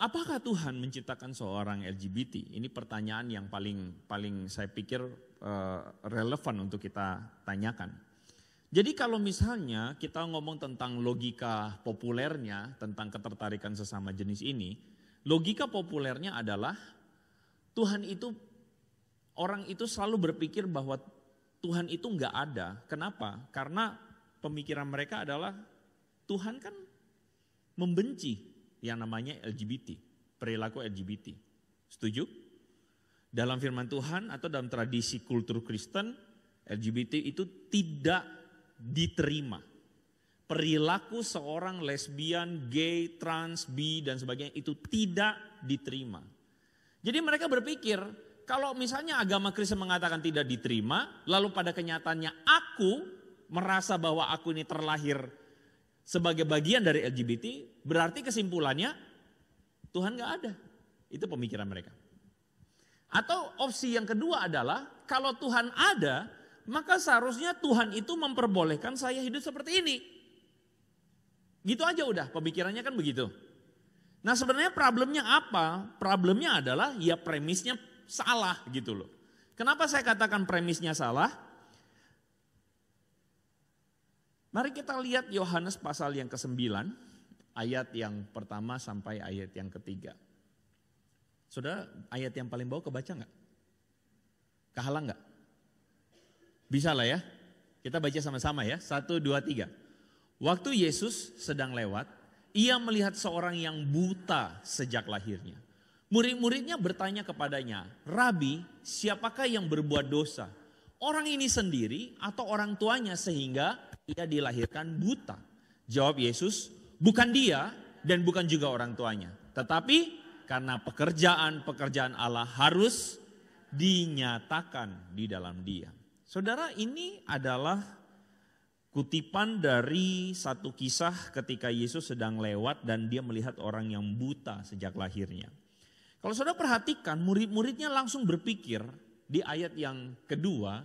apakah Tuhan menciptakan seorang LGBT? Ini pertanyaan yang paling paling saya pikir eh, relevan untuk kita tanyakan. Jadi kalau misalnya kita ngomong tentang logika populernya tentang ketertarikan sesama jenis ini, logika populernya adalah Tuhan itu orang itu selalu berpikir bahwa Tuhan itu nggak ada. Kenapa? Karena pemikiran mereka adalah Tuhan kan membenci yang namanya LGBT, perilaku LGBT. Setuju? Dalam firman Tuhan atau dalam tradisi kultur Kristen, LGBT itu tidak diterima. Perilaku seorang lesbian, gay, trans, bi, dan sebagainya itu tidak diterima. Jadi mereka berpikir, kalau misalnya agama Kristen mengatakan tidak diterima, lalu pada kenyataannya aku merasa bahwa aku ini terlahir sebagai bagian dari LGBT, berarti kesimpulannya Tuhan nggak ada. Itu pemikiran mereka. Atau opsi yang kedua adalah kalau Tuhan ada, maka seharusnya Tuhan itu memperbolehkan saya hidup seperti ini. Gitu aja udah, pemikirannya kan begitu. Nah sebenarnya problemnya apa? Problemnya adalah ya premisnya salah gitu loh. Kenapa saya katakan premisnya salah? Mari kita lihat Yohanes pasal yang ke-9, ayat yang pertama sampai ayat yang ketiga. Sudah ayat yang paling bawah kebaca nggak? Kehalang nggak? Bisa lah ya. Kita baca sama-sama ya. Satu, dua, tiga. Waktu Yesus sedang lewat, ia melihat seorang yang buta sejak lahirnya. Murid-muridnya bertanya kepadanya, Rabi, siapakah yang berbuat dosa? Orang ini sendiri atau orang tuanya sehingga ia dilahirkan buta? Jawab Yesus, bukan dia dan bukan juga orang tuanya. Tetapi karena pekerjaan-pekerjaan Allah harus dinyatakan di dalam dia. Saudara ini adalah kutipan dari satu kisah ketika Yesus sedang lewat dan dia melihat orang yang buta sejak lahirnya. Kalau saudara perhatikan murid-muridnya langsung berpikir di ayat yang kedua,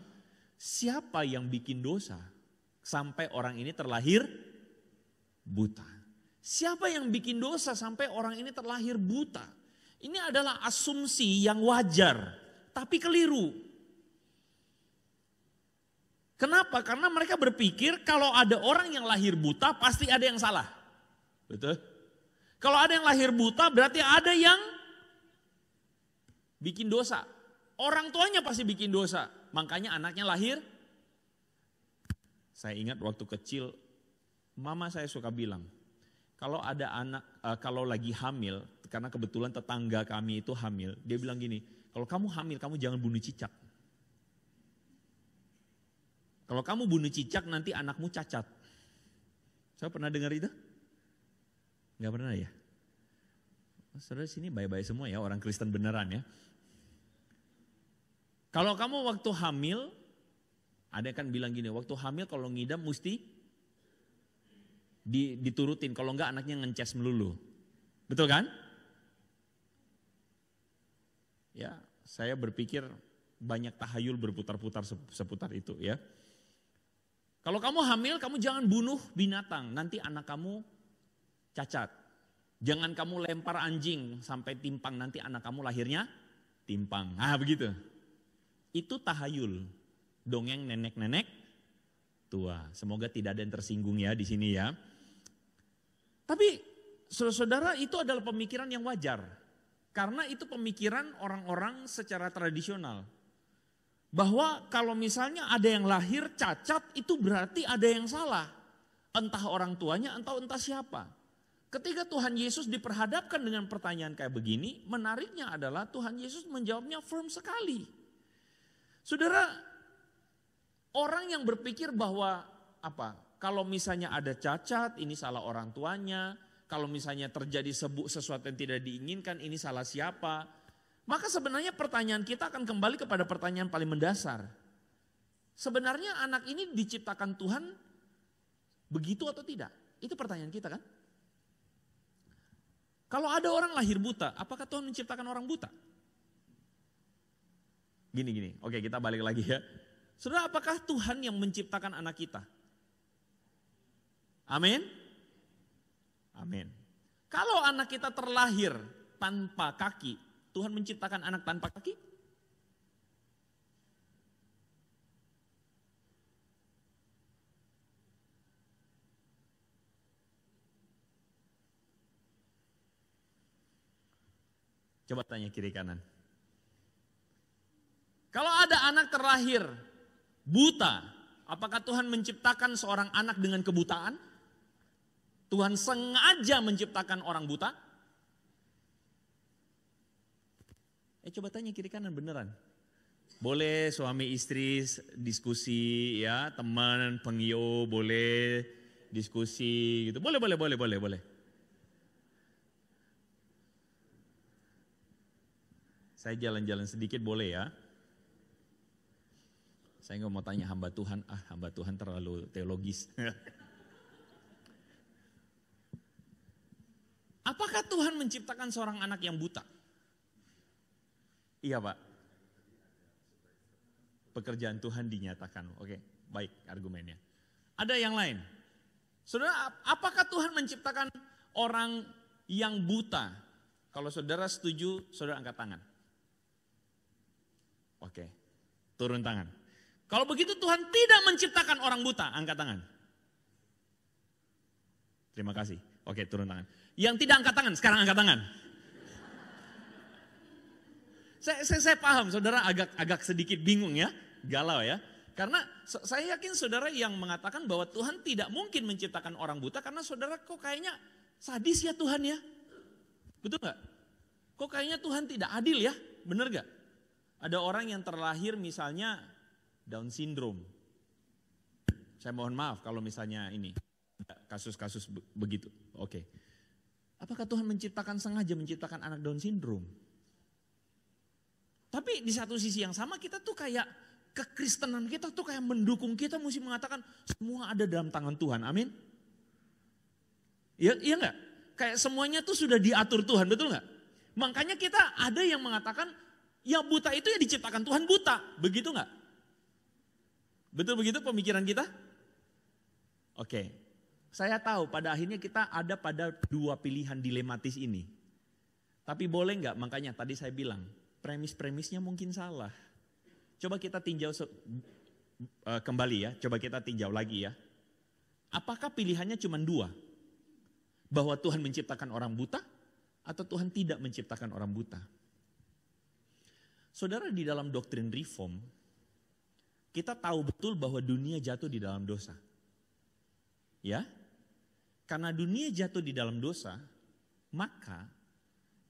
siapa yang bikin dosa? sampai orang ini terlahir buta. Siapa yang bikin dosa sampai orang ini terlahir buta? Ini adalah asumsi yang wajar, tapi keliru. Kenapa? Karena mereka berpikir kalau ada orang yang lahir buta pasti ada yang salah. Betul? Kalau ada yang lahir buta berarti ada yang bikin dosa. Orang tuanya pasti bikin dosa. Makanya anaknya lahir saya ingat waktu kecil, mama saya suka bilang, kalau ada anak, eh, kalau lagi hamil, karena kebetulan tetangga kami itu hamil, dia bilang gini, kalau kamu hamil, kamu jangan bunuh cicak. Kalau kamu bunuh cicak, nanti anakmu cacat. Saya pernah dengar itu? Gak pernah ya? Oh, saudara sini baik-baik semua ya, orang Kristen beneran ya. Kalau kamu waktu hamil, ada yang kan bilang gini, waktu hamil kalau ngidam mesti diturutin. Kalau enggak anaknya ngences melulu. Betul kan? Ya, saya berpikir banyak tahayul berputar-putar seputar itu ya. Kalau kamu hamil, kamu jangan bunuh binatang. Nanti anak kamu cacat. Jangan kamu lempar anjing sampai timpang. Nanti anak kamu lahirnya timpang. Ah begitu. Itu tahayul dongeng nenek-nenek tua. Semoga tidak ada yang tersinggung ya di sini ya. Tapi saudara-saudara itu adalah pemikiran yang wajar. Karena itu pemikiran orang-orang secara tradisional. Bahwa kalau misalnya ada yang lahir cacat itu berarti ada yang salah. Entah orang tuanya entah entah siapa. Ketika Tuhan Yesus diperhadapkan dengan pertanyaan kayak begini, menariknya adalah Tuhan Yesus menjawabnya firm sekali. Saudara, Orang yang berpikir bahwa apa? Kalau misalnya ada cacat, ini salah orang tuanya. Kalau misalnya terjadi sebu, sesuatu yang tidak diinginkan, ini salah siapa? Maka sebenarnya pertanyaan kita akan kembali kepada pertanyaan paling mendasar. Sebenarnya anak ini diciptakan Tuhan begitu atau tidak? Itu pertanyaan kita kan? Kalau ada orang lahir buta, apakah Tuhan menciptakan orang buta? Gini-gini, oke kita balik lagi ya Saudara, apakah Tuhan yang menciptakan anak kita? Amin. Amin. Kalau anak kita terlahir tanpa kaki, Tuhan menciptakan anak tanpa kaki? Coba tanya kiri kanan. Kalau ada anak terlahir buta. Apakah Tuhan menciptakan seorang anak dengan kebutaan? Tuhan sengaja menciptakan orang buta? Eh coba tanya kiri kanan beneran. Boleh suami istri diskusi ya, teman pengiyo boleh diskusi gitu. Boleh, boleh, boleh, boleh, boleh. Saya jalan-jalan sedikit boleh ya. Saya nggak mau tanya hamba Tuhan, ah hamba Tuhan terlalu teologis. Apakah Tuhan menciptakan seorang anak yang buta? Iya Pak. Pekerjaan Tuhan dinyatakan. Oke, baik argumennya. Ada yang lain. Saudara, apakah Tuhan menciptakan orang yang buta? Kalau saudara setuju, saudara angkat tangan. Oke, turun tangan. Kalau begitu Tuhan tidak menciptakan orang buta, angkat tangan. Terima kasih. Oke, turun tangan. Yang tidak angkat tangan, sekarang angkat tangan. Saya, saya, saya paham, saudara agak agak sedikit bingung ya, galau ya. Karena saya yakin saudara yang mengatakan bahwa Tuhan tidak mungkin menciptakan orang buta karena saudara kok kayaknya sadis ya Tuhan ya. Betul nggak? Kok kayaknya Tuhan tidak adil ya? Bener gak? Ada orang yang terlahir misalnya Down syndrome. Saya mohon maaf kalau misalnya ini kasus-kasus begitu. Oke. Apakah Tuhan menciptakan sengaja menciptakan anak Down syndrome? Tapi di satu sisi yang sama kita tuh kayak kekristenan kita tuh kayak mendukung kita mesti mengatakan semua ada dalam tangan Tuhan. Amin. Ya, iya iya enggak? Kayak semuanya tuh sudah diatur Tuhan, betul enggak? Makanya kita ada yang mengatakan ya buta itu ya diciptakan Tuhan buta, begitu enggak? Betul begitu pemikiran kita? Oke. Saya tahu pada akhirnya kita ada pada dua pilihan dilematis ini. Tapi boleh nggak? Makanya tadi saya bilang premis-premisnya mungkin salah. Coba kita tinjau uh, kembali ya. Coba kita tinjau lagi ya. Apakah pilihannya cuma dua? Bahwa Tuhan menciptakan orang buta atau Tuhan tidak menciptakan orang buta? Saudara di dalam doktrin reform, kita tahu betul bahwa dunia jatuh di dalam dosa. Ya? Karena dunia jatuh di dalam dosa, maka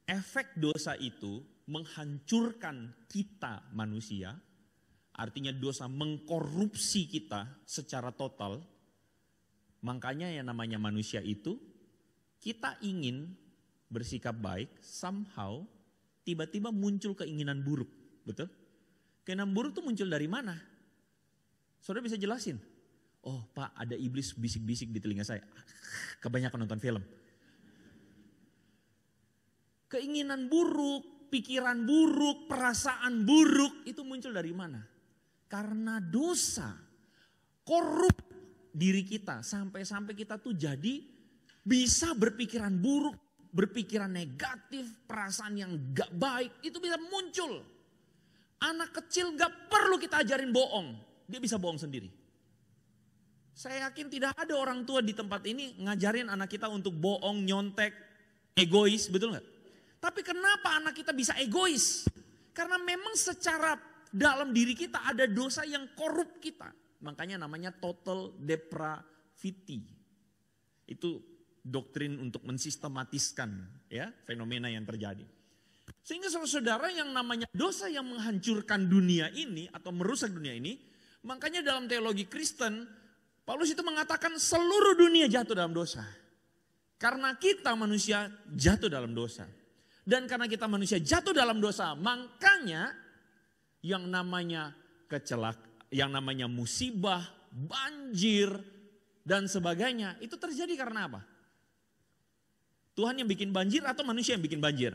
efek dosa itu menghancurkan kita manusia, artinya dosa mengkorupsi kita secara total. Makanya yang namanya manusia itu kita ingin bersikap baik, somehow tiba-tiba muncul keinginan buruk, betul? Keinginan buruk itu muncul dari mana? Saudara bisa jelasin. Oh pak ada iblis bisik-bisik di telinga saya. Kebanyakan nonton film. Keinginan buruk, pikiran buruk, perasaan buruk itu muncul dari mana? Karena dosa korup diri kita sampai-sampai kita tuh jadi bisa berpikiran buruk, berpikiran negatif, perasaan yang gak baik itu bisa muncul. Anak kecil gak perlu kita ajarin bohong dia bisa bohong sendiri. Saya yakin tidak ada orang tua di tempat ini ngajarin anak kita untuk bohong, nyontek, egois, betul nggak? Tapi kenapa anak kita bisa egois? Karena memang secara dalam diri kita ada dosa yang korup kita. Makanya namanya total depravity. Itu doktrin untuk mensistematiskan ya fenomena yang terjadi. Sehingga saudara-saudara yang namanya dosa yang menghancurkan dunia ini atau merusak dunia ini Makanya dalam teologi Kristen, Paulus itu mengatakan seluruh dunia jatuh dalam dosa. Karena kita manusia jatuh dalam dosa. Dan karena kita manusia jatuh dalam dosa, makanya yang namanya kecelak, yang namanya musibah, banjir, dan sebagainya, itu terjadi karena apa? Tuhan yang bikin banjir atau manusia yang bikin banjir?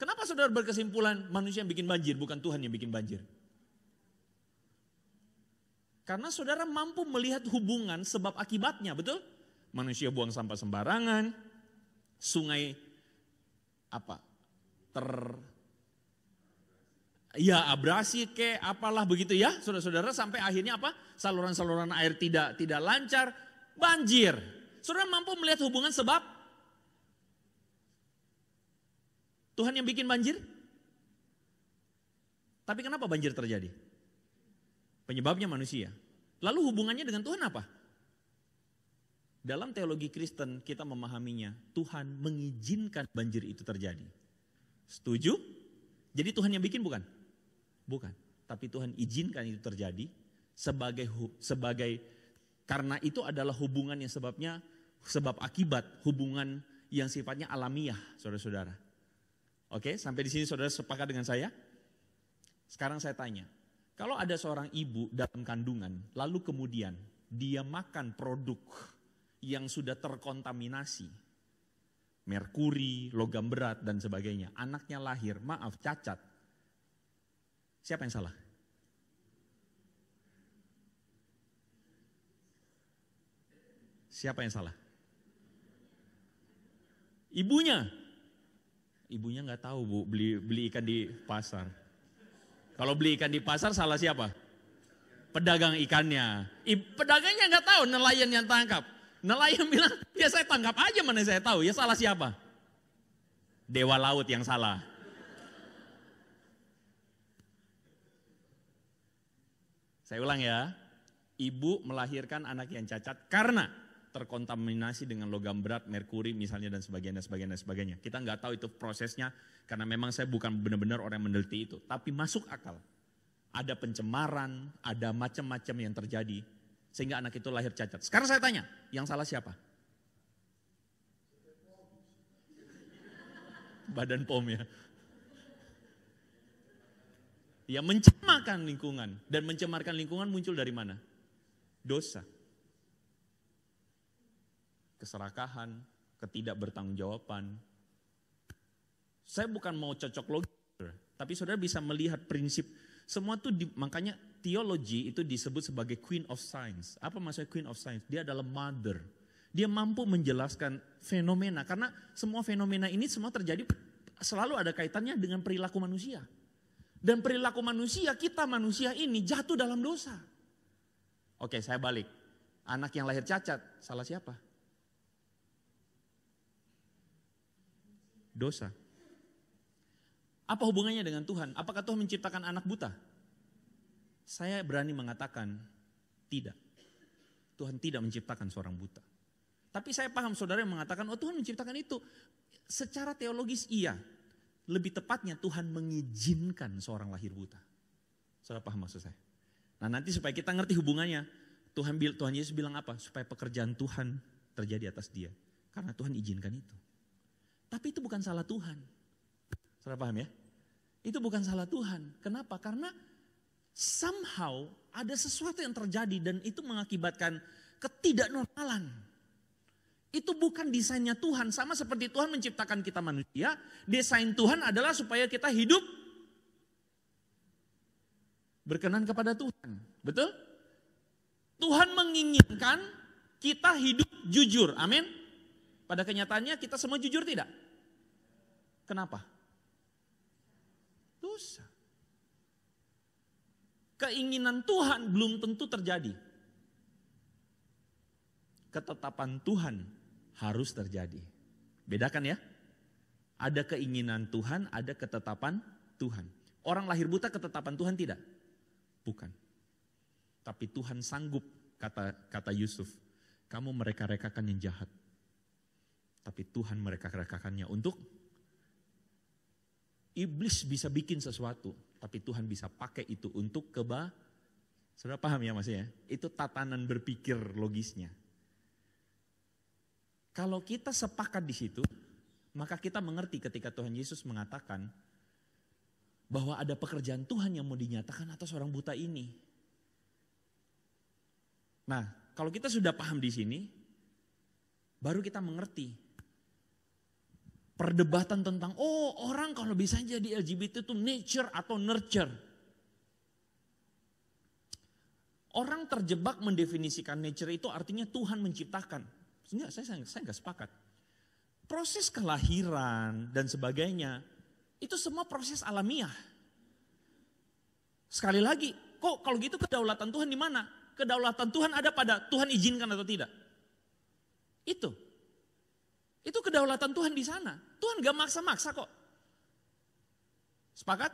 Kenapa saudara berkesimpulan manusia yang bikin banjir bukan Tuhan yang bikin banjir? Karena saudara mampu melihat hubungan sebab akibatnya, betul? Manusia buang sampah sembarangan, sungai apa? ter ya abrasi ke apalah begitu ya saudara-saudara sampai akhirnya apa saluran-saluran air tidak tidak lancar banjir saudara mampu melihat hubungan sebab Tuhan yang bikin banjir tapi kenapa banjir terjadi Penyebabnya manusia. Lalu hubungannya dengan Tuhan apa? Dalam teologi Kristen kita memahaminya, Tuhan mengizinkan banjir itu terjadi. Setuju? Jadi Tuhan yang bikin bukan? Bukan. Tapi Tuhan izinkan itu terjadi sebagai sebagai karena itu adalah hubungan yang sebabnya sebab akibat hubungan yang sifatnya alamiah, saudara-saudara. Oke, sampai di sini saudara sepakat dengan saya? Sekarang saya tanya, kalau ada seorang ibu dalam kandungan, lalu kemudian dia makan produk yang sudah terkontaminasi, merkuri, logam berat, dan sebagainya. Anaknya lahir, maaf, cacat. Siapa yang salah? Siapa yang salah? Ibunya. Ibunya nggak tahu bu, beli beli ikan di pasar. Kalau beli ikan di pasar salah siapa? Pedagang ikannya. I, pedagangnya nggak tahu nelayan yang tangkap. Nelayan bilang, ya saya tangkap aja mana saya tahu. Ya salah siapa? Dewa laut yang salah. Saya ulang ya, ibu melahirkan anak yang cacat karena terkontaminasi dengan logam berat, merkuri misalnya dan sebagainya, sebagainya, sebagainya. Kita nggak tahu itu prosesnya karena memang saya bukan benar-benar orang yang meneliti itu. Tapi masuk akal. Ada pencemaran, ada macam-macam yang terjadi sehingga anak itu lahir cacat. Sekarang saya tanya, yang salah siapa? Badan POM ya. Ya mencemarkan lingkungan dan mencemarkan lingkungan muncul dari mana? Dosa keserakahan, ketidakbertanggungjawaban. Saya bukan mau cocok logi, tapi saudara bisa melihat prinsip semua itu di, makanya teologi itu disebut sebagai queen of science. Apa maksudnya queen of science? Dia adalah mother. Dia mampu menjelaskan fenomena karena semua fenomena ini semua terjadi selalu ada kaitannya dengan perilaku manusia. Dan perilaku manusia, kita manusia ini jatuh dalam dosa. Oke, saya balik. Anak yang lahir cacat, salah siapa? dosa. Apa hubungannya dengan Tuhan? Apakah Tuhan menciptakan anak buta? Saya berani mengatakan tidak. Tuhan tidak menciptakan seorang buta. Tapi saya paham saudara yang mengatakan, oh Tuhan menciptakan itu. Secara teologis iya. Lebih tepatnya Tuhan mengizinkan seorang lahir buta. Saudara paham maksud saya? Nah nanti supaya kita ngerti hubungannya. Tuhan, Tuhan Yesus bilang apa? Supaya pekerjaan Tuhan terjadi atas dia. Karena Tuhan izinkan itu. Tapi itu bukan salah Tuhan. Saudara paham ya? Itu bukan salah Tuhan. Kenapa? Karena somehow ada sesuatu yang terjadi dan itu mengakibatkan ketidaknormalan. Itu bukan desainnya Tuhan. Sama seperti Tuhan menciptakan kita manusia, desain Tuhan adalah supaya kita hidup berkenan kepada Tuhan. Betul? Tuhan menginginkan kita hidup jujur. Amin. Pada kenyataannya kita semua jujur tidak? Kenapa? Dosa. Keinginan Tuhan belum tentu terjadi. Ketetapan Tuhan harus terjadi. Bedakan ya. Ada keinginan Tuhan, ada ketetapan Tuhan. Orang lahir buta ketetapan Tuhan tidak? Bukan. Tapi Tuhan sanggup, kata kata Yusuf. Kamu mereka-rekakan yang jahat. Tapi Tuhan mereka-rekakannya untuk iblis bisa bikin sesuatu, tapi Tuhan bisa pakai itu untuk keba. Sudah paham ya ya? Itu tatanan berpikir logisnya. Kalau kita sepakat di situ, maka kita mengerti ketika Tuhan Yesus mengatakan bahwa ada pekerjaan Tuhan yang mau dinyatakan atas orang buta ini. Nah, kalau kita sudah paham di sini, baru kita mengerti perdebatan tentang oh orang kalau bisa jadi LGBT itu nature atau nurture. Orang terjebak mendefinisikan nature itu artinya Tuhan menciptakan. Enggak, saya saya nggak sepakat. Proses kelahiran dan sebagainya itu semua proses alamiah. Sekali lagi, kok kalau gitu kedaulatan Tuhan di mana? Kedaulatan Tuhan ada pada Tuhan izinkan atau tidak. Itu itu kedaulatan Tuhan di sana. Tuhan gak maksa-maksa kok. Sepakat?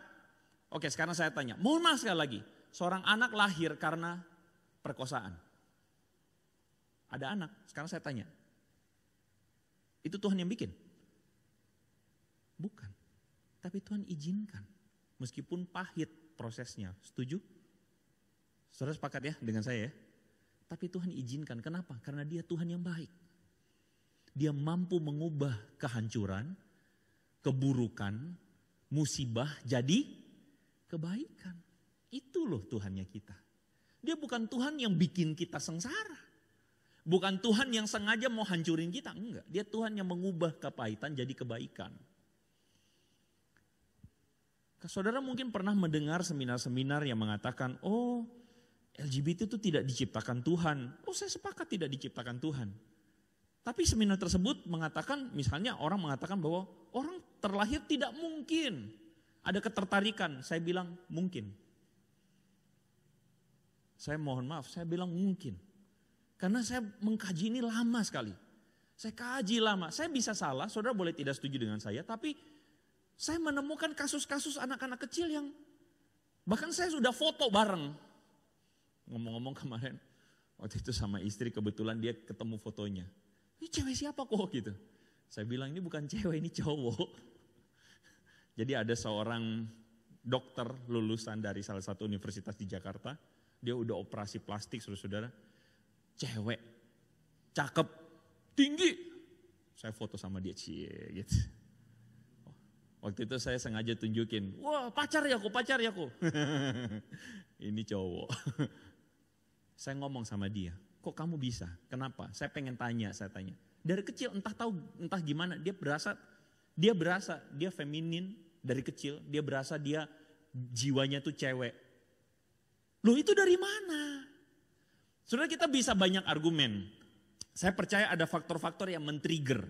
Oke sekarang saya tanya. Mohon maaf sekali lagi. Seorang anak lahir karena perkosaan. Ada anak. Sekarang saya tanya. Itu Tuhan yang bikin? Bukan. Tapi Tuhan izinkan. Meskipun pahit prosesnya. Setuju? Saudara sepakat ya dengan saya ya? Tapi Tuhan izinkan. Kenapa? Karena dia Tuhan yang baik dia mampu mengubah kehancuran, keburukan, musibah jadi kebaikan. Itu loh Tuhannya kita. Dia bukan Tuhan yang bikin kita sengsara. Bukan Tuhan yang sengaja mau hancurin kita, enggak. Dia Tuhan yang mengubah kepahitan jadi kebaikan. Saudara mungkin pernah mendengar seminar-seminar yang mengatakan, oh LGBT itu tidak diciptakan Tuhan. Oh saya sepakat tidak diciptakan Tuhan. Tapi seminar tersebut mengatakan, misalnya orang mengatakan bahwa orang terlahir tidak mungkin. Ada ketertarikan, saya bilang mungkin. Saya mohon maaf, saya bilang mungkin. Karena saya mengkaji ini lama sekali. Saya kaji lama, saya bisa salah, saudara boleh tidak setuju dengan saya, tapi saya menemukan kasus-kasus anak-anak kecil yang bahkan saya sudah foto bareng. Ngomong-ngomong kemarin, waktu itu sama istri kebetulan dia ketemu fotonya ini cewek siapa kok gitu. Saya bilang ini bukan cewek, ini cowok. Jadi ada seorang dokter lulusan dari salah satu universitas di Jakarta. Dia udah operasi plastik saudara-saudara. Cewek, cakep, tinggi. Saya foto sama dia, cie gitu. Waktu itu saya sengaja tunjukin, wah pacar ya aku, pacar ya aku. ini cowok. saya ngomong sama dia, kok kamu bisa? Kenapa? Saya pengen tanya, saya tanya. Dari kecil entah tahu entah gimana dia berasa dia berasa dia feminin dari kecil, dia berasa dia jiwanya tuh cewek. Loh itu dari mana? Sebenarnya kita bisa banyak argumen. Saya percaya ada faktor-faktor yang men-trigger.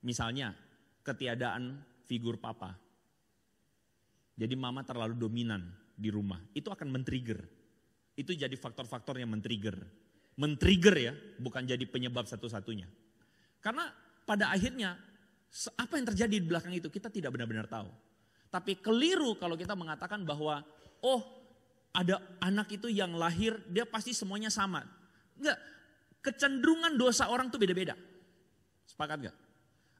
Misalnya ketiadaan figur papa. Jadi mama terlalu dominan di rumah. Itu akan men-trigger. Itu jadi faktor-faktor yang men-trigger men-trigger ya, bukan jadi penyebab satu-satunya. Karena pada akhirnya apa yang terjadi di belakang itu kita tidak benar-benar tahu. Tapi keliru kalau kita mengatakan bahwa oh ada anak itu yang lahir dia pasti semuanya sama. Enggak, kecenderungan dosa orang itu beda-beda. Sepakat enggak?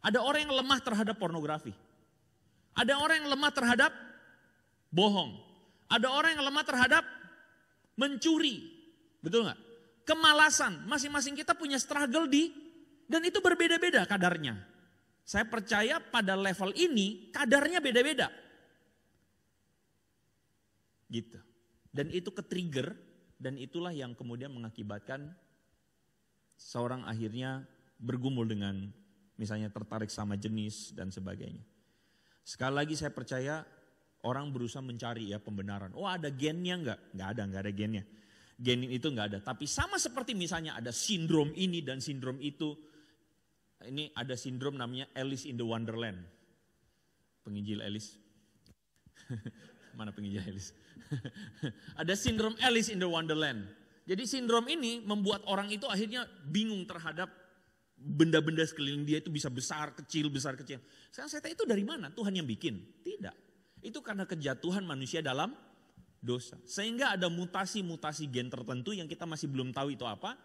Ada orang yang lemah terhadap pornografi. Ada orang yang lemah terhadap bohong. Ada orang yang lemah terhadap mencuri. Betul nggak? kemalasan. Masing-masing kita punya struggle di dan itu berbeda-beda kadarnya. Saya percaya pada level ini kadarnya beda-beda. Gitu. Dan itu ke trigger dan itulah yang kemudian mengakibatkan seorang akhirnya bergumul dengan misalnya tertarik sama jenis dan sebagainya. Sekali lagi saya percaya orang berusaha mencari ya pembenaran. Oh ada gennya enggak? Enggak ada, enggak ada gennya genin itu nggak ada. Tapi sama seperti misalnya ada sindrom ini dan sindrom itu. Ini ada sindrom namanya Alice in the Wonderland. Penginjil Alice. Mana penginjil Alice? ada sindrom Alice in the Wonderland. Jadi sindrom ini membuat orang itu akhirnya bingung terhadap benda-benda sekeliling dia itu bisa besar, kecil, besar, kecil. Sekarang saya tanya itu dari mana? Tuhan yang bikin? Tidak. Itu karena kejatuhan manusia dalam dosa. Sehingga ada mutasi-mutasi gen tertentu yang kita masih belum tahu itu apa,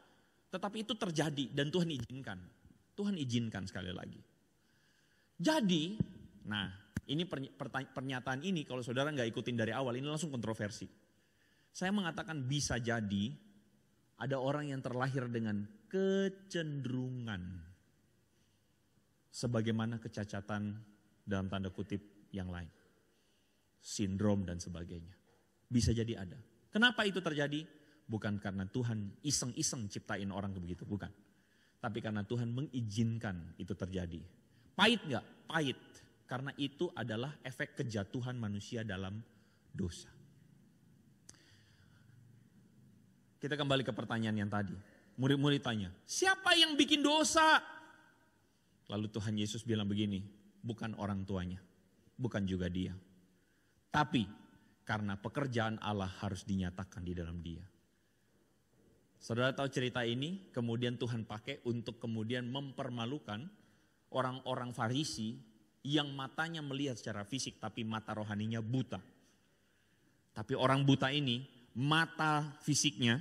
tetapi itu terjadi dan Tuhan izinkan. Tuhan izinkan sekali lagi. Jadi, nah ini pernyataan ini kalau saudara nggak ikutin dari awal ini langsung kontroversi. Saya mengatakan bisa jadi ada orang yang terlahir dengan kecenderungan sebagaimana kecacatan dalam tanda kutip yang lain. Sindrom dan sebagainya bisa jadi ada. Kenapa itu terjadi? Bukan karena Tuhan iseng-iseng ciptain orang begitu, bukan. Tapi karena Tuhan mengizinkan itu terjadi. Pahit nggak? Pahit. Karena itu adalah efek kejatuhan manusia dalam dosa. Kita kembali ke pertanyaan yang tadi. Murid-murid tanya, siapa yang bikin dosa? Lalu Tuhan Yesus bilang begini, bukan orang tuanya, bukan juga dia. Tapi karena pekerjaan Allah harus dinyatakan di dalam dia. Saudara tahu cerita ini, kemudian Tuhan pakai untuk kemudian mempermalukan orang-orang Farisi yang matanya melihat secara fisik tapi mata rohaninya buta. Tapi orang buta ini mata fisiknya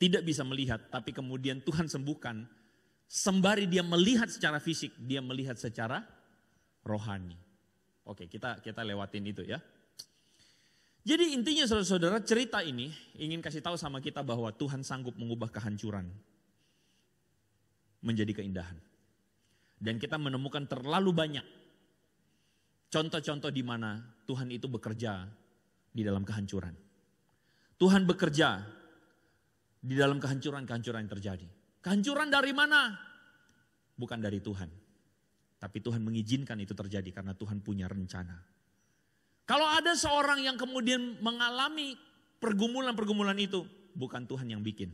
tidak bisa melihat tapi kemudian Tuhan sembuhkan sembari dia melihat secara fisik, dia melihat secara rohani. Oke, kita kita lewatin itu ya. Jadi intinya saudara-saudara cerita ini ingin kasih tahu sama kita bahwa Tuhan sanggup mengubah kehancuran menjadi keindahan. Dan kita menemukan terlalu banyak contoh-contoh di mana Tuhan itu bekerja di dalam kehancuran. Tuhan bekerja di dalam kehancuran-kehancuran yang terjadi. Kehancuran dari mana? Bukan dari Tuhan. Tapi Tuhan mengizinkan itu terjadi karena Tuhan punya rencana. Kalau ada seorang yang kemudian mengalami pergumulan-pergumulan itu, bukan Tuhan yang bikin,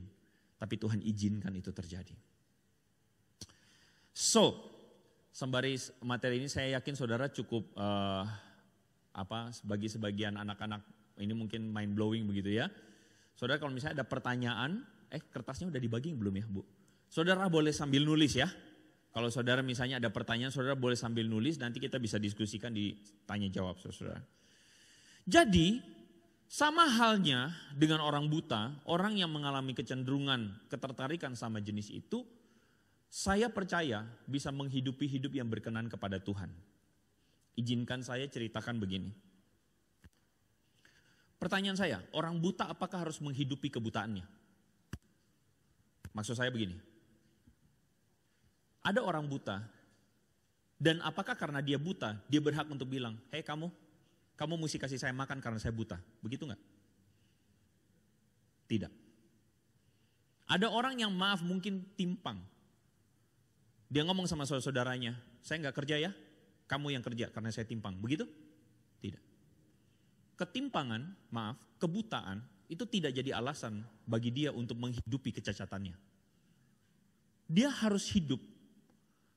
tapi Tuhan izinkan itu terjadi. So, sembari materi ini saya yakin saudara cukup uh, apa bagi sebagian anak-anak ini mungkin mind blowing begitu ya. Saudara kalau misalnya ada pertanyaan, eh kertasnya udah dibagi belum ya, Bu? Saudara boleh sambil nulis ya. Kalau saudara misalnya ada pertanyaan, saudara boleh sambil nulis, nanti kita bisa diskusikan di tanya jawab saudara. Jadi sama halnya dengan orang buta, orang yang mengalami kecenderungan ketertarikan sama jenis itu, saya percaya bisa menghidupi hidup yang berkenan kepada Tuhan. Izinkan saya ceritakan begini. Pertanyaan saya, orang buta apakah harus menghidupi kebutaannya? Maksud saya begini. Ada orang buta dan apakah karena dia buta, dia berhak untuk bilang, "Hei kamu, kamu mesti kasih saya makan karena saya buta. Begitu nggak? Tidak. Ada orang yang maaf mungkin timpang. Dia ngomong sama saudaranya saya nggak kerja ya, kamu yang kerja karena saya timpang. Begitu? Tidak. Ketimpangan, maaf, kebutaan itu tidak jadi alasan bagi dia untuk menghidupi kecacatannya. Dia harus hidup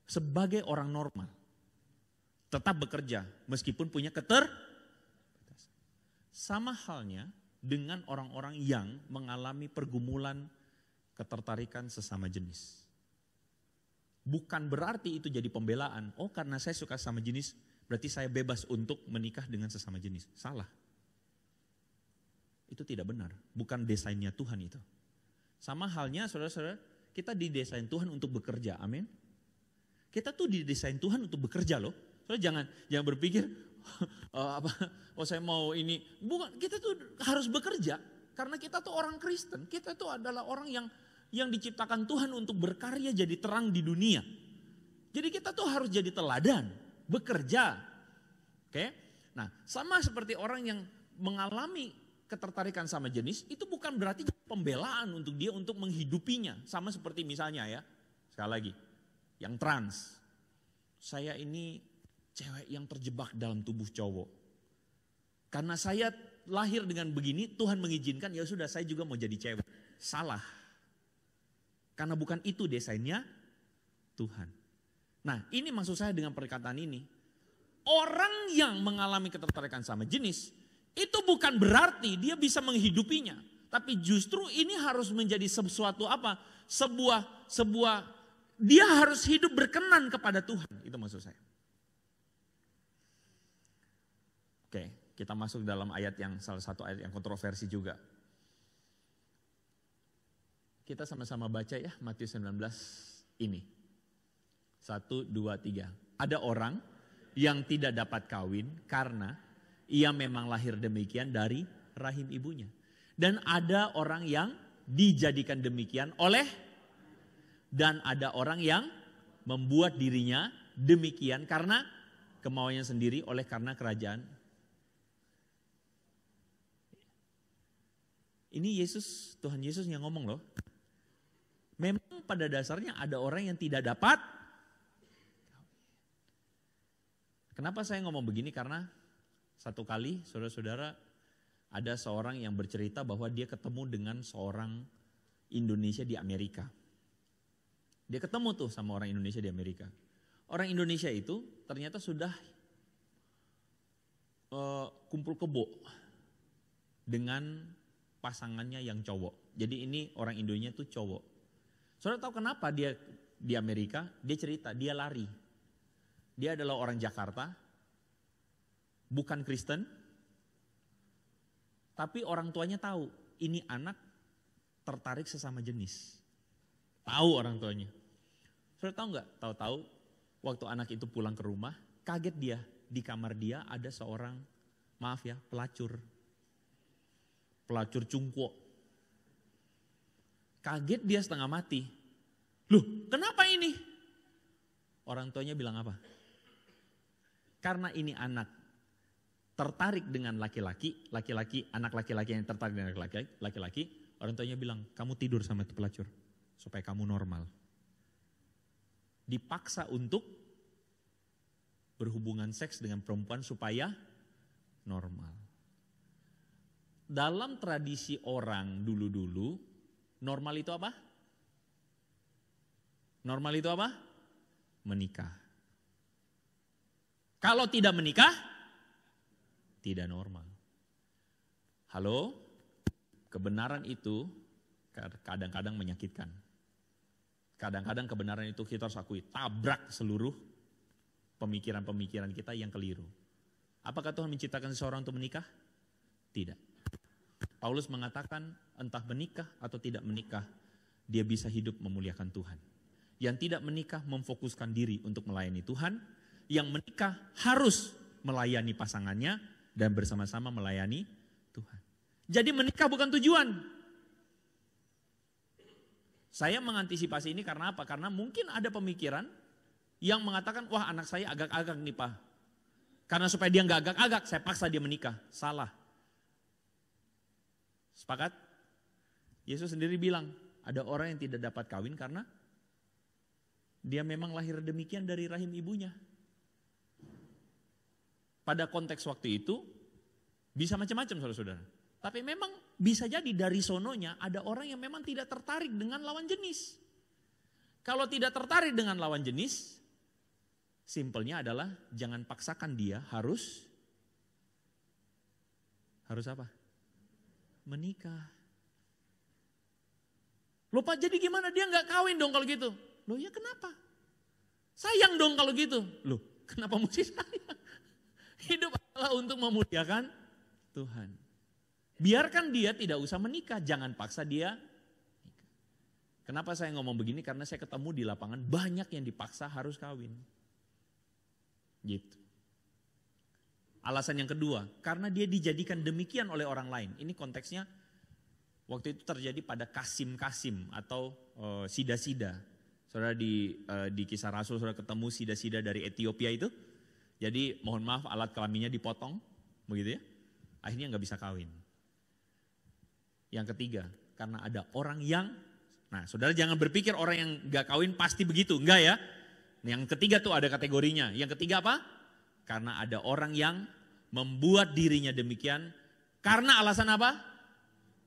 sebagai orang normal. Tetap bekerja meskipun punya keter sama halnya dengan orang-orang yang mengalami pergumulan ketertarikan sesama jenis. Bukan berarti itu jadi pembelaan. Oh karena saya suka sama jenis berarti saya bebas untuk menikah dengan sesama jenis. Salah. Itu tidak benar. Bukan desainnya Tuhan itu. Sama halnya saudara-saudara kita didesain Tuhan untuk bekerja. Amin. Kita tuh didesain Tuhan untuk bekerja loh. Saudara jangan jangan berpikir uh, apa oh saya mau ini bukan kita tuh harus bekerja karena kita tuh orang Kristen kita tuh adalah orang yang yang diciptakan Tuhan untuk berkarya jadi terang di dunia jadi kita tuh harus jadi teladan bekerja oke nah sama seperti orang yang mengalami ketertarikan sama jenis itu bukan berarti pembelaan untuk dia untuk menghidupinya sama seperti misalnya ya sekali lagi yang trans saya ini cewek yang terjebak dalam tubuh cowok. Karena saya lahir dengan begini, Tuhan mengizinkan, ya sudah saya juga mau jadi cewek. Salah. Karena bukan itu desainnya Tuhan. Nah ini maksud saya dengan perkataan ini. Orang yang mengalami ketertarikan sama jenis, itu bukan berarti dia bisa menghidupinya. Tapi justru ini harus menjadi sesuatu apa? Sebuah, sebuah, dia harus hidup berkenan kepada Tuhan. Itu maksud saya. Oke, kita masuk dalam ayat yang salah satu ayat yang kontroversi juga. Kita sama-sama baca ya Matius 19 ini. Satu, dua, tiga. Ada orang yang tidak dapat kawin karena ia memang lahir demikian dari rahim ibunya. Dan ada orang yang dijadikan demikian oleh dan ada orang yang membuat dirinya demikian karena kemauannya sendiri oleh karena kerajaan Ini Yesus, Tuhan Yesus yang ngomong loh. Memang pada dasarnya ada orang yang tidak dapat. Kenapa saya ngomong begini? Karena satu kali saudara-saudara ada seorang yang bercerita bahwa dia ketemu dengan seorang Indonesia di Amerika. Dia ketemu tuh sama orang Indonesia di Amerika. Orang Indonesia itu ternyata sudah uh, kumpul kebo dengan pasangannya yang cowok. Jadi ini orang Indonya tuh cowok. Saudara tahu kenapa dia di Amerika? Dia cerita, dia lari. Dia adalah orang Jakarta, bukan Kristen, tapi orang tuanya tahu ini anak tertarik sesama jenis. Tahu orang tuanya. Saudara tahu nggak? Tahu-tahu waktu anak itu pulang ke rumah, kaget dia di kamar dia ada seorang maaf ya pelacur pelacur cungkuo. Kaget dia setengah mati. Loh, kenapa ini? Orang tuanya bilang apa? Karena ini anak tertarik dengan laki-laki, laki-laki, anak laki-laki yang tertarik dengan laki-laki, laki-laki, orang tuanya bilang, kamu tidur sama itu pelacur, supaya kamu normal. Dipaksa untuk berhubungan seks dengan perempuan supaya normal dalam tradisi orang dulu-dulu, normal itu apa? Normal itu apa? Menikah. Kalau tidak menikah, tidak normal. Halo? Kebenaran itu kadang-kadang menyakitkan. Kadang-kadang kebenaran itu kita harus akui, tabrak seluruh pemikiran-pemikiran kita yang keliru. Apakah Tuhan menciptakan seseorang untuk menikah? Tidak. Paulus mengatakan entah menikah atau tidak menikah, dia bisa hidup memuliakan Tuhan. Yang tidak menikah memfokuskan diri untuk melayani Tuhan, yang menikah harus melayani pasangannya dan bersama-sama melayani Tuhan. Jadi menikah bukan tujuan. Saya mengantisipasi ini karena apa? Karena mungkin ada pemikiran yang mengatakan, wah anak saya agak-agak nih Pak. Karena supaya dia nggak agak-agak, saya paksa dia menikah. Salah Sepakat? Yesus sendiri bilang, ada orang yang tidak dapat kawin karena dia memang lahir demikian dari rahim ibunya. Pada konteks waktu itu, bisa macam-macam saudara-saudara. Tapi memang bisa jadi dari sononya ada orang yang memang tidak tertarik dengan lawan jenis. Kalau tidak tertarik dengan lawan jenis, simpelnya adalah jangan paksakan dia harus harus apa? menikah. Lupa jadi gimana dia nggak kawin dong kalau gitu? Loh ya kenapa? Sayang dong kalau gitu. Loh kenapa mesti sayang? Hidup Allah untuk memuliakan Tuhan. Biarkan dia tidak usah menikah, jangan paksa dia Kenapa saya ngomong begini? Karena saya ketemu di lapangan banyak yang dipaksa harus kawin. Gitu. Alasan yang kedua, karena dia dijadikan demikian oleh orang lain. Ini konteksnya waktu itu terjadi pada kasim-kasim atau eh, sida-sida. Uh, saudara di uh, di kisah Rasul saudara ketemu sida-sida dari Ethiopia itu. Jadi mohon maaf alat kelaminnya dipotong, begitu ya. Akhirnya nggak bisa kawin. Yang ketiga, karena ada orang yang, nah saudara jangan berpikir orang yang nggak kawin pasti begitu, enggak ya. Yang ketiga tuh ada kategorinya. Yang ketiga apa? karena ada orang yang membuat dirinya demikian karena alasan apa?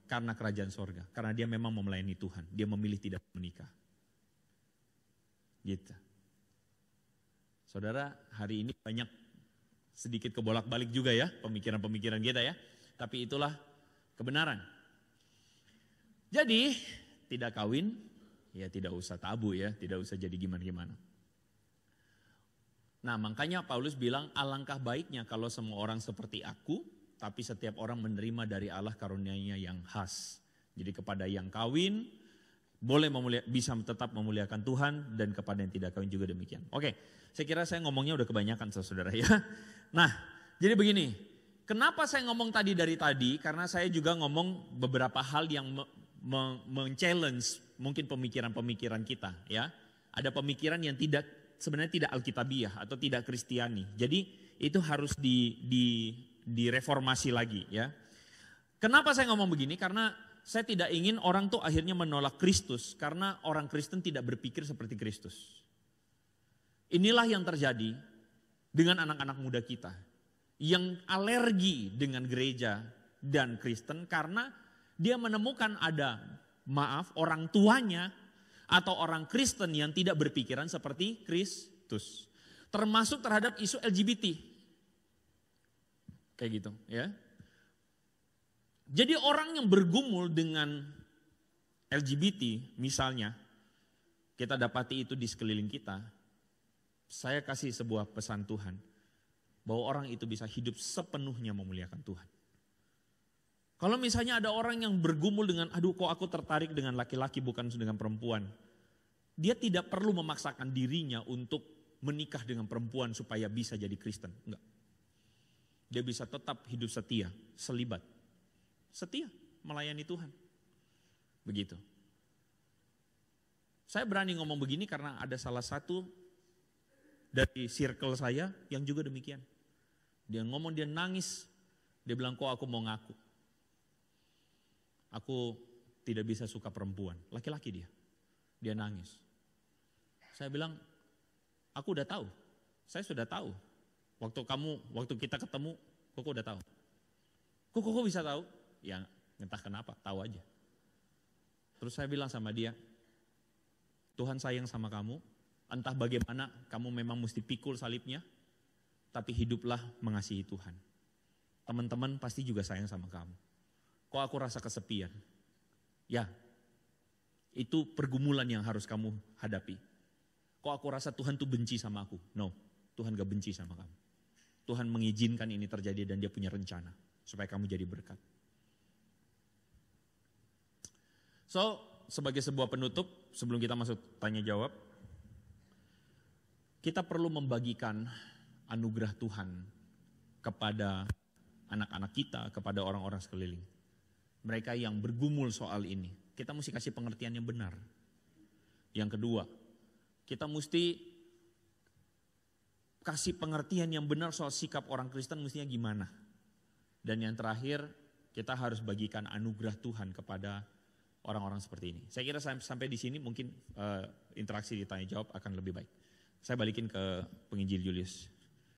Karena kerajaan sorga, karena dia memang mau melayani Tuhan, dia memilih tidak menikah. Gitu. Saudara, hari ini banyak sedikit kebolak-balik juga ya pemikiran-pemikiran kita ya. Tapi itulah kebenaran. Jadi, tidak kawin, ya tidak usah tabu ya, tidak usah jadi gimana-gimana. Nah makanya Paulus bilang alangkah baiknya kalau semua orang seperti aku, tapi setiap orang menerima dari Allah karunia-Nya yang khas. Jadi kepada yang kawin boleh memulia, bisa tetap memuliakan Tuhan dan kepada yang tidak kawin juga demikian. Oke, saya kira saya ngomongnya udah kebanyakan saudara ya. Nah, jadi begini, kenapa saya ngomong tadi dari tadi? Karena saya juga ngomong beberapa hal yang men-challenge mungkin pemikiran-pemikiran kita ya. Ada pemikiran yang tidak sebenarnya tidak alkitabiah atau tidak kristiani. Jadi itu harus di, di, direformasi lagi ya. Kenapa saya ngomong begini? Karena saya tidak ingin orang tuh akhirnya menolak Kristus karena orang Kristen tidak berpikir seperti Kristus. Inilah yang terjadi dengan anak-anak muda kita yang alergi dengan gereja dan Kristen karena dia menemukan ada maaf orang tuanya atau orang Kristen yang tidak berpikiran seperti Kristus. Termasuk terhadap isu LGBT. Kayak gitu ya. Jadi orang yang bergumul dengan LGBT misalnya, kita dapati itu di sekeliling kita. Saya kasih sebuah pesan Tuhan, bahwa orang itu bisa hidup sepenuhnya memuliakan Tuhan. Kalau misalnya ada orang yang bergumul dengan, aduh kok aku tertarik dengan laki-laki bukan dengan perempuan. Dia tidak perlu memaksakan dirinya untuk menikah dengan perempuan supaya bisa jadi Kristen. Enggak. Dia bisa tetap hidup setia, selibat. Setia, melayani Tuhan. Begitu. Saya berani ngomong begini karena ada salah satu dari circle saya yang juga demikian. Dia ngomong, dia nangis. Dia bilang, kok aku mau ngaku aku tidak bisa suka perempuan. Laki-laki dia. Dia nangis. Saya bilang, aku udah tahu. Saya sudah tahu. Waktu kamu, waktu kita ketemu, Koko udah tahu. Kok kok bisa tahu? Ya entah kenapa, tahu aja. Terus saya bilang sama dia, Tuhan sayang sama kamu, entah bagaimana kamu memang mesti pikul salibnya, tapi hiduplah mengasihi Tuhan. Teman-teman pasti juga sayang sama kamu kok aku rasa kesepian? Ya, itu pergumulan yang harus kamu hadapi. Kok aku rasa Tuhan tuh benci sama aku? No, Tuhan gak benci sama kamu. Tuhan mengizinkan ini terjadi dan dia punya rencana. Supaya kamu jadi berkat. So, sebagai sebuah penutup, sebelum kita masuk tanya jawab, kita perlu membagikan anugerah Tuhan kepada anak-anak kita, kepada orang-orang sekeliling mereka yang bergumul soal ini. Kita mesti kasih pengertian yang benar. Yang kedua, kita mesti kasih pengertian yang benar soal sikap orang Kristen mestinya gimana. Dan yang terakhir, kita harus bagikan anugerah Tuhan kepada orang-orang seperti ini. Saya kira sampai di sini mungkin eh, interaksi ditanya jawab akan lebih baik. Saya balikin ke penginjil Julius.